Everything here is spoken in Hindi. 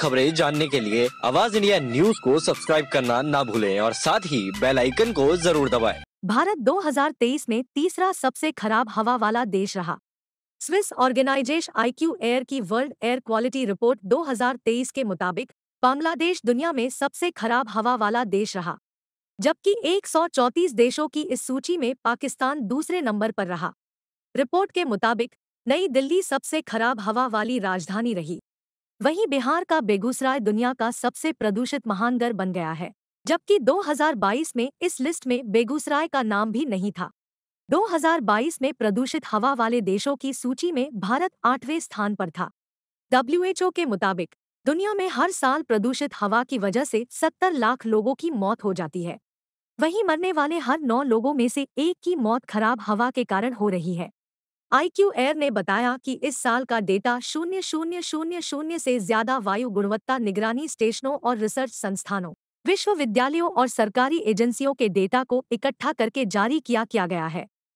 खबरें जानने के लिए आवाज इंडिया न्यूज को सब्सक्राइब करना ना भूलें और साथ ही बेल आइकन को जरूर दबाएं। भारत 2023 में तीसरा सबसे खराब हवा वाला देश रहा स्विस ऑर्गेनाइजेशन आईक्यू एयर की वर्ल्ड एयर क्वालिटी रिपोर्ट 2023 के मुताबिक बांग्लादेश दुनिया में सबसे खराब हवा वाला देश रहा जबकि 134 देशों की इस सूची में पाकिस्तान दूसरे नंबर पर रहा रिपोर्ट के मुताबिक नई दिल्ली सबसे खराब हवा वाली राजधानी रही वहीं बिहार का बेगूसराय दुनिया का सबसे प्रदूषित महानगर बन गया है जबकि 2022 में इस लिस्ट में बेगूसराय का नाम भी नहीं था 2022 में प्रदूषित हवा वाले देशों की सूची में भारत आठवें स्थान पर था डब्ल्यूएचओ के मुताबिक दुनिया में हर साल प्रदूषित हवा की वजह से 70 लाख लोगों की मौत हो जाती है वहीं मरने वाले हर नौ लोगों में से एक की मौत खराब हवा के कारण हो रही है आईक्यू एयर ने बताया कि इस साल का डेटा शून्य शून्य शून्य शून्य से ज्यादा वायु गुणवत्ता निगरानी स्टेशनों और रिसर्च संस्थानों विश्वविद्यालयों और सरकारी एजेंसियों के डेटा को इकट्ठा करके जारी किया, किया गया है